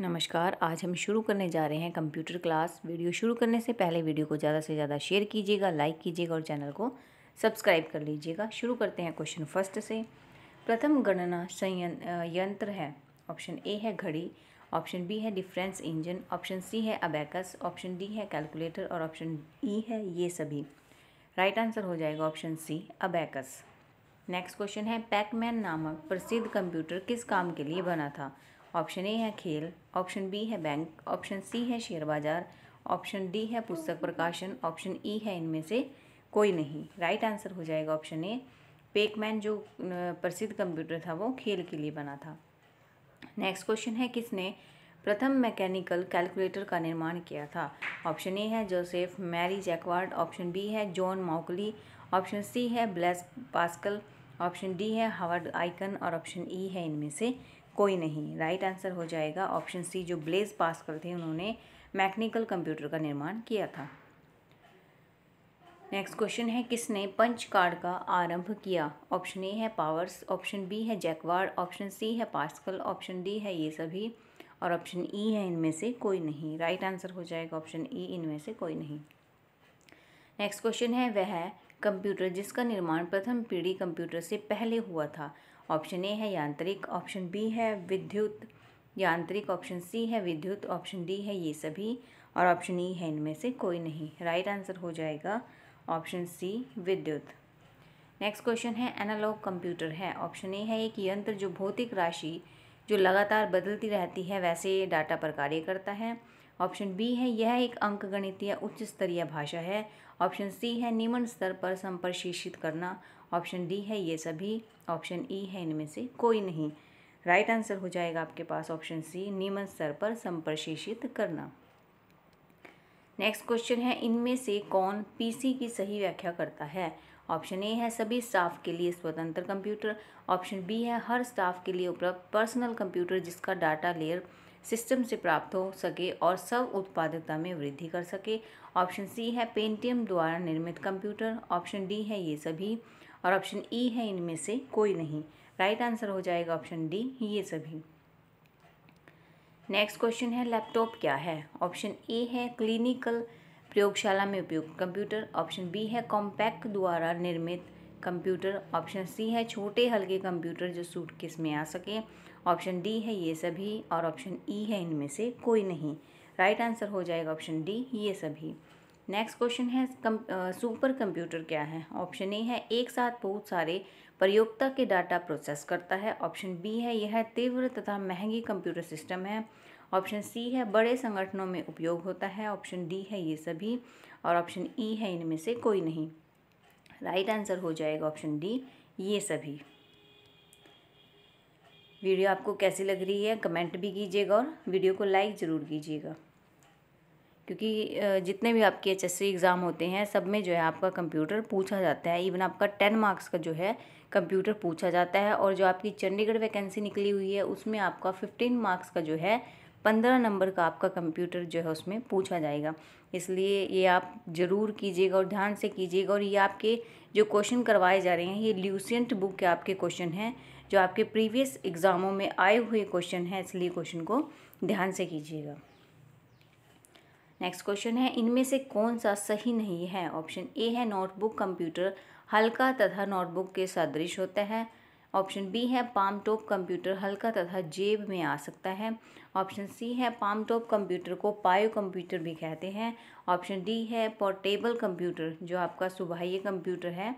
नमस्कार आज हम शुरू करने जा रहे हैं कंप्यूटर क्लास वीडियो शुरू करने से पहले वीडियो को ज़्यादा से ज़्यादा शेयर कीजिएगा लाइक कीजिएगा और चैनल को सब्सक्राइब कर लीजिएगा शुरू करते हैं क्वेश्चन फर्स्ट से प्रथम गणना संयं यंत्र है ऑप्शन ए है घड़ी ऑप्शन बी है डिफरेंस इंजन ऑप्शन सी है अबैकस ऑप्शन डी है कैलकुलेटर और ऑप्शन ई e है ये सभी राइट right आंसर हो जाएगा option C abacus next question है पैकमैन नामक प्रसिद्ध कंप्यूटर किस काम के लिए बना था ऑप्शन ए है खेल ऑप्शन बी है बैंक ऑप्शन सी है शेयर बाजार ऑप्शन डी है पुस्तक प्रकाशन ऑप्शन ई है इनमें से कोई नहीं राइट आंसर हो जाएगा ऑप्शन ए पेकमैन जो प्रसिद्ध कंप्यूटर था वो खेल के लिए बना था नेक्स्ट क्वेश्चन है किसने प्रथम मैकेनिकल कैलकुलेटर का निर्माण किया था ऑप्शन ए है Joseph Marie Jacquard option B है जॉन माउकली ऑप्शन सी है ब्लेस पास्कल ऑप्शन डी है हावर्ड आइकन और ऑप्शन ई e है इनमें से कोई नहीं राइट आंसर हो जाएगा ऑप्शन सी जो ब्लेज पास्कल थे उन्होंने मैकेनिकल कंप्यूटर का निर्माण किया था नेक्स्ट क्वेश्चन है किसने पंच कार्ड का आरंभ किया ऑप्शन ए है पावर्स ऑप्शन बी है जैकवार्ड ऑप्शन सी है पास्कल ऑप्शन डी है ये सभी और ऑप्शन ई e है इनमें से कोई नहीं राइट right आंसर हो जाएगा ऑप्शन ई e, इनमें से कोई नहीं नेक्स्ट क्वेश्चन है वह कंप्यूटर जिसका निर्माण प्रथम पीढ़ी कंप्यूटर से पहले हुआ था ऑप्शन ए है यांत्रिक ऑप्शन बी है विद्युत यांत्रिक ऑप्शन सी है विद्युत ऑप्शन डी है ये सभी और ऑप्शन ई e है इनमें से कोई नहीं राइट आंसर हो जाएगा ऑप्शन सी विद्युत नेक्स्ट क्वेश्चन है एनालॉग कंप्यूटर है ऑप्शन ए है एक यंत्र जो भौतिक राशि जो लगातार बदलती रहती है वैसे डाटा पर कार्य करता है ऑप्शन बी है यह एक अंक गणितीय उच्च स्तरीय भाषा है ऑप्शन सी है निम्न स्तर पर संप्रशिक्षित करना ऑप्शन डी है ये सभी ऑप्शन ई e है इनमें से कोई नहीं राइट आंसर हो जाएगा आपके पास ऑप्शन सी निम्न स्तर पर संप्रशेषित करना नेक्स्ट क्वेश्चन है इनमें से कौन पीसी की सही व्याख्या करता है ऑप्शन ए है सभी स्टाफ के लिए स्वतंत्र कंप्यूटर ऑप्शन बी है हर स्टाफ के लिए उपलब्ध पर्सनल कंप्यूटर जिसका डाटा लेयर सिस्टम से प्राप्त हो सके और सब उत्पादकता में वृद्धि कर सके ऑप्शन सी है पेंटियम द्वारा निर्मित कंप्यूटर ऑप्शन डी है ये सभी और ऑप्शन ई है इनमें से कोई नहीं राइट आंसर हो जाएगा ऑप्शन डी ये सभी नेक्स्ट क्वेश्चन है लैपटॉप क्या है ऑप्शन ए है क्लिनिकल प्रयोगशाला में उपयुक्त कंप्यूटर ऑप्शन बी है कॉम्पैक्ट द्वारा निर्मित कंप्यूटर ऑप्शन सी है छोटे हल्के कंप्यूटर जो सूट किस में आ सके ऑप्शन डी है ये सभी और ऑप्शन ई e है इनमें से कोई नहीं राइट आंसर हो जाएगा ऑप्शन डी ये सभी नेक्स्ट क्वेश्चन है कम, सुपर कंप्यूटर क्या है ऑप्शन ए है एक साथ बहुत सारे प्रयोगता के डाटा प्रोसेस करता है ऑप्शन बी है यह तीव्र तथा महंगी कंप्यूटर सिस्टम है ऑप्शन सी है बड़े संगठनों में उपयोग होता है ऑप्शन डी है ये सभी और ऑप्शन ई e है इनमें से कोई नहीं राइट right आंसर हो जाएगा ऑप्शन डी ये सभी वीडियो आपको कैसी लग रही है कमेंट भी कीजिएगा और वीडियो को लाइक ज़रूर कीजिएगा क्योंकि जितने भी आपके एच एग्ज़ाम होते हैं सब में जो है आपका कंप्यूटर पूछा जाता है इवन आपका टेन मार्क्स का जो है कंप्यूटर पूछा जाता है और जो आपकी चंडीगढ़ वैकेंसी निकली हुई है उसमें आपका फिफ्टीन मार्क्स का जो है पंद्रह नंबर का आपका कंप्यूटर जो है उसमें पूछा जाएगा इसलिए ये आप ज़रूर कीजिएगा और ध्यान से कीजिएगा और ये आपके जो क्वेश्चन करवाए जा रहे हैं ये ल्यूसेंट बुक के आपके क्वेश्चन हैं जो आपके प्रीवियस एग्ज़ामों में आए हुए क्वेश्चन हैं इसलिए क्वेश्चन को ध्यान से कीजिएगा नेक्स्ट क्वेश्चन है इनमें से कौन सा सही नहीं है ऑप्शन ए है नोटबुक कंप्यूटर हल्का तथा नोटबुक के सदृश होता है ऑप्शन बी है पाम टॉप कंप्यूटर हल्का तथा जेब में आ सकता है ऑप्शन सी है पाम टॉप कंप्यूटर को पायो कंप्यूटर भी कहते हैं ऑप्शन डी है पोर्टेबल कंप्यूटर जो आपका सुबहय कंप्यूटर है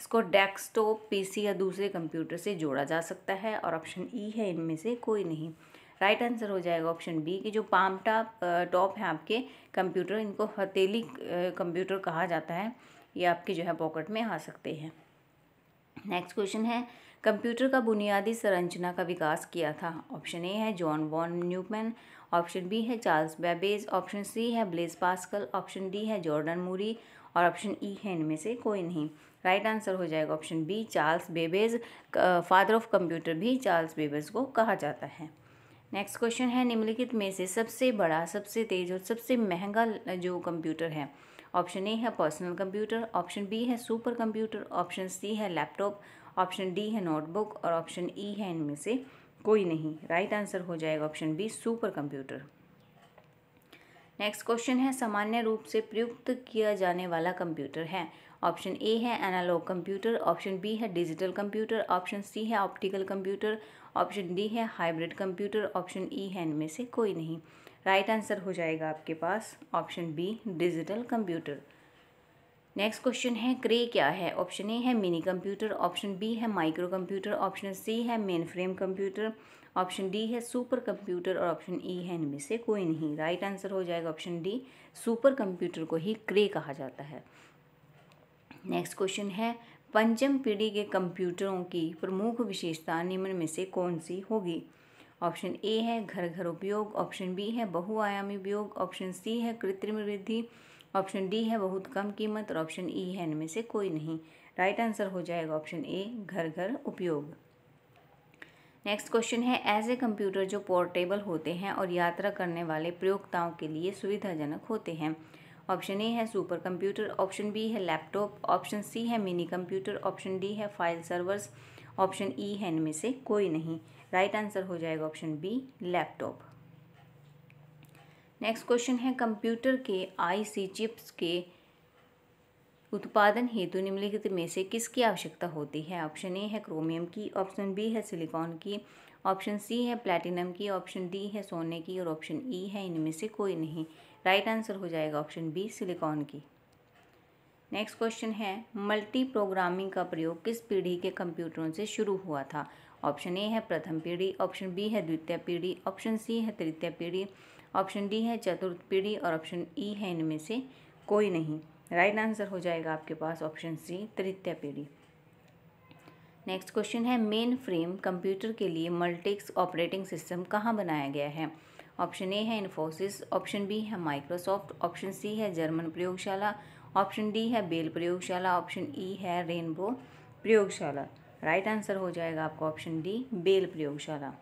इसको डेस्कटॉप पीसी या दूसरे कंप्यूटर से जोड़ा जा सकता है और ऑप्शन ई e है इनमें से कोई नहीं राइट आंसर हो जाएगा ऑप्शन बी कि जो पाम टॉप टॉप हैं आपके कंप्यूटर इनको हथेली कंप्यूटर कहा जाता है ये आपके जो है पॉकेट में आ सकते हैं नेक्स्ट क्वेश्चन है कंप्यूटर का बुनियादी संरचना का विकास किया था ऑप्शन ए है John von Neumann option B है चार्ल्स बेबेज ऑप्शन सी है ब्लेस पास्कल ऑप्शन डी है जॉर्डन मूरी और ऑप्शन ई e है इनमें से कोई नहीं राइट right आंसर हो जाएगा option B Charles Babbage father of computer भी चार्ल्स बेबेज को कहा जाता है नेक्स्ट क्वेश्चन है निम्नलिखित में से सबसे बड़ा सबसे तेज और सबसे महंगा जो कंप्यूटर है ऑप्शन ए है पर्सनल कंप्यूटर ऑप्शन बी है सुपर कंप्यूटर ऑप्शन सी है लैपटॉप ऑप्शन डी है नोटबुक और ऑप्शन ई e है इनमें से कोई नहीं राइट आंसर हो जाएगा option B super computer next question है सामान्य रूप से प्रयुक्त किया जाने वाला कंप्यूटर है ऑप्शन ए है एनालॉग कंप्यूटर ऑप्शन बी है डिजिटल कंप्यूटर ऑप्शन सी है ऑप्टिकल कंप्यूटर ऑप्शन डी है हाइब्रिड कंप्यूटर ऑप्शन ई है इनमें से कोई नहीं राइट right आंसर हो जाएगा आपके पास option B digital computer next question है क्रे क्या है ऑप्शन ए है मिनी कंप्यूटर ऑप्शन बी है माइक्रो कंप्यूटर ऑप्शन सी है main frame computer option D है सुपर कंप्यूटर और ऑप्शन ई है इनमें से कोई नहीं राइट right आंसर हो जाएगा ऑप्शन डी सुपर कंप्यूटर को ही क्रे कहा जाता है नेक्स्ट क्वेश्चन है पंचम पीढ़ी के कंप्यूटरों की प्रमुख विशेषता निम्न में से कौन सी होगी ऑप्शन ए है घर घर उपयोग ऑप्शन बी है बहुआयामी उपयोग ऑप्शन सी है कृत्रिम वृद्धि ऑप्शन डी है बहुत कम कीमत और ऑप्शन ई e है इनमें से कोई नहीं राइट आंसर हो जाएगा ऑप्शन ए घर घर उपयोग नेक्स्ट क्वेश्चन है ऐसे कंप्यूटर जो पोर्टेबल होते हैं और यात्रा करने वाले प्रयोगताओं के लिए सुविधाजनक होते हैं ऑप्शन ए है सुपर कंप्यूटर ऑप्शन बी है लैपटॉप ऑप्शन सी है मिनी कंप्यूटर ऑप्शन डी है फाइल सर्वर्स ऑप्शन ई है इनमें से कोई नहीं राइट right आंसर हो जाएगा option B laptop next question है कंप्यूटर के आईसी चिप्स के उत्पादन हेतु निम्नलिखित में से किसकी आवश्यकता होती है ऑप्शन ए है क्रोमियम की ऑप्शन बी है सिलिकॉन की ऑप्शन सी है प्लैटिनम की ऑप्शन डी है सोने की और ऑप्शन ई e है इनमें से कोई नहीं राइट आंसर हो जाएगा ऑप्शन बी सिलिकॉन की नेक्स्ट क्वेश्चन है मल्टी प्रोग्रामिंग का प्रयोग किस पीढ़ी के कंप्यूटरों से शुरू हुआ था ऑप्शन ए है प्रथम पीढ़ी ऑप्शन बी है द्वितीय पीढ़ी ऑप्शन सी है तृतीय पीढ़ी ऑप्शन डी है चतुर्थ पीढ़ी और ऑप्शन ई e है इनमें से कोई नहीं राइट right आंसर हो जाएगा आपके पास ऑप्शन सी तृतीय पीढ़ी नेक्स्ट क्वेश्चन है मेन फ्रेम कंप्यूटर के लिए मल्टीक्स ऑपरेटिंग सिस्टम कहाँ बनाया गया है ऑप्शन ए है इन्फोसिस ऑप्शन बी है माइक्रोसॉफ्ट ऑप्शन सी है जर्मन प्रयोगशाला ऑप्शन डी है बेल प्रयोगशाला ऑप्शन ई है रेनबो प्रयोगशाला राइट आंसर हो जाएगा आपका ऑप्शन डी बेल प्रयोगशाला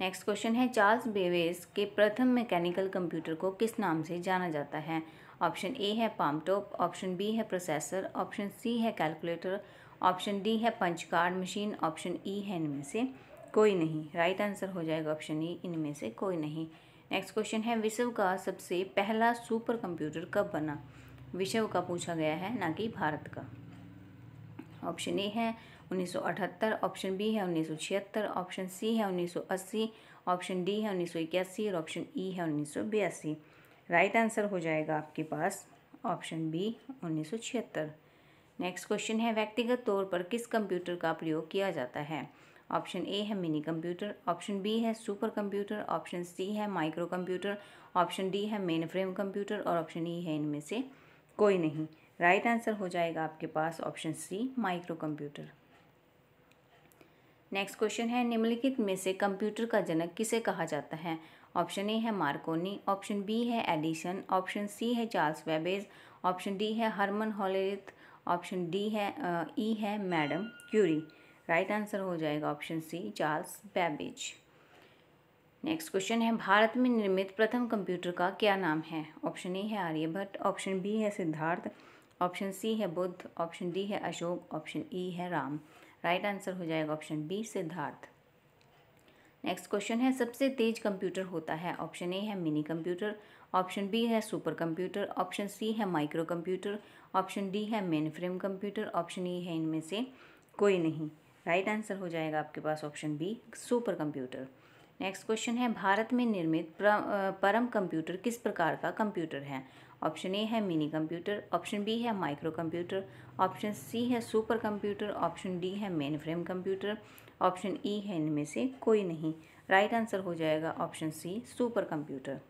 नेक्स्ट क्वेश्चन है चार्ल्स बेवेस के प्रथम मैकेनिकल कंप्यूटर को किस नाम से जाना जाता है ऑप्शन ए है पामटॉप ऑप्शन बी है प्रोसेसर ऑप्शन सी है कैलकुलेटर ऑप्शन डी है punch card machine option E है इनमें से कोई नहीं राइट आंसर हो जाएगा ऑप्शन ई इनमें से कोई नहीं नेक्स्ट क्वेश्चन है विश्व का सबसे पहला सुपर कंप्यूटर कब बना विश्व का पूछा गया है ना कि भारत का ऑप्शन ए है 1978 ऑप्शन बी है 1976 ऑप्शन सी है 1980 ऑप्शन डी है 1981 और ऑप्शन ई e है उन्नीस राइट आंसर हो जाएगा आपके पास ऑप्शन बी 1976 नेक्स्ट क्वेश्चन है व्यक्तिगत तौर पर किस कंप्यूटर का प्रयोग किया जाता है ऑप्शन ए है मिनी कंप्यूटर ऑप्शन बी है सुपर कंप्यूटर ऑप्शन सी है माइक्रो कंप्यूटर ऑप्शन डी है मेन फ्रेम कंप्यूटर और ऑप्शन ई e है इनमें से कोई नहीं राइट right आंसर हो जाएगा आपके पास option C micro computer next question है निम्नलिखित में से कंप्यूटर का जनक किसे कहा जाता है ऑप्शन ए है मार्कोनी ऑप्शन बी है एडिशन ऑप्शन सी है चार्ल्स वेबेज ऑप्शन डी है हरमन हॉलेरिथ ऑप्शन डी है ई e है मैडम क्यूरी राइट आंसर हो जाएगा option C Charles Babbage next question है भारत में निर्मित प्रथम कंप्यूटर का क्या नाम है ऑप्शन ए है आर्यभट्ट ऑप्शन बी है सिद्धार्थ ऑप्शन सी है बुद्ध ऑप्शन डी है अशोक ऑप्शन ई e है राम राइट आंसर हो जाएगा option B Siddharth next question है सबसे तेज कंप्यूटर होता है ऑप्शन ए है मिनी कंप्यूटर ऑप्शन बी है सुपर कंप्यूटर ऑप्शन सी है माइक्रो कंप्यूटर ऑप्शन डी है main frame computer option E है इनमें से कोई नहीं राइट आंसर हो जाएगा आपके पास option B super computer next question है भारत में निर्मित परम कंप्यूटर किस प्रकार का कंप्यूटर है ऑप्शन ए है मिनी कंप्यूटर ऑप्शन बी है माइक्रो कंप्यूटर ऑप्शन सी है सुपर कंप्यूटर ऑप्शन डी है main frame computer option E है इनमें से कोई नहीं राइट right आंसर हो जाएगा option C super computer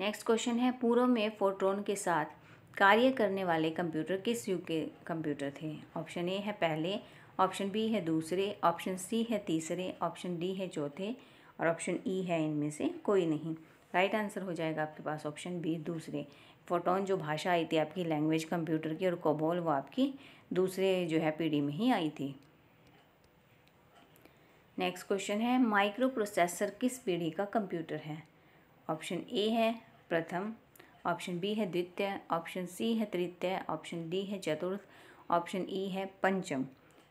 next question है पूर्व में फोट्रोन के साथ कार्य करने वाले कंप्यूटर किस युग के कंप्यूटर थे ऑप्शन ए है पहले ऑप्शन बी है दूसरे ऑप्शन सी है तीसरे ऑप्शन डी है चौथे और ऑप्शन ई e है इनमें से कोई नहीं राइट आंसर हो जाएगा आपके पास ऑप्शन बी दूसरे फोटोन जो भाषा आई थी आपकी लैंग्वेज कंप्यूटर की और कोबोल वो आपकी दूसरे जो है पीढ़ी में ही आई थी नेक्स्ट क्वेश्चन है माइक्रो प्रोसेसर किस पीढ़ी का कंप्यूटर है ऑप्शन ए है प्रथम ऑप्शन बी है द्वितीय ऑप्शन सी है तृतीय ऑप्शन डी है चतुर्थ ऑप्शन ई e है पंचम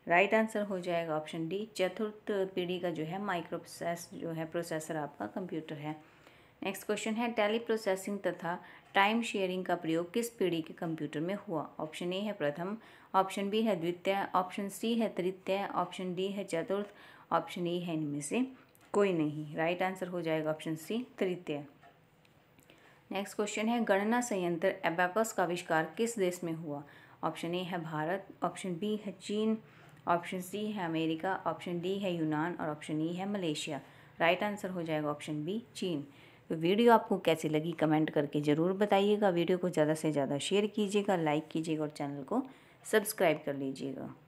राइट आंसर हो जाएगा ऑप्शन डी चतुर्थ पीढ़ी का जो है माइक्रो प्रोसेस जो है प्रोसेसर आपका कंप्यूटर है नेक्स्ट क्वेश्चन है टेली प्रोसेसिंग तथा टाइम शेयरिंग का प्रयोग किस पीढ़ी के कंप्यूटर में हुआ ऑप्शन ए है प्रथम ऑप्शन बी है द्वितीय ऑप्शन सी है तृतीय ऑप्शन डी है चतुर्थ ऑप्शन ई है इनमें से कोई नहीं राइट आंसर हो जाएगा ऑप्शन सी तृतीय नेक्स्ट क्वेश्चन है गणना संयंत्र एबैकस का आविष्कार किस देश में हुआ ऑप्शन ए है भारत ऑप्शन बी है चीन ऑप्शन सी है अमेरिका ऑप्शन डी है यूनान और ऑप्शन ई e है मलेशिया राइट आंसर हो जाएगा ऑप्शन बी चीन तो वीडियो आपको कैसी लगी कमेंट करके ज़रूर बताइएगा वीडियो को ज़्यादा से ज़्यादा शेयर कीजिएगा लाइक कीजिएगा और चैनल को सब्सक्राइब कर लीजिएगा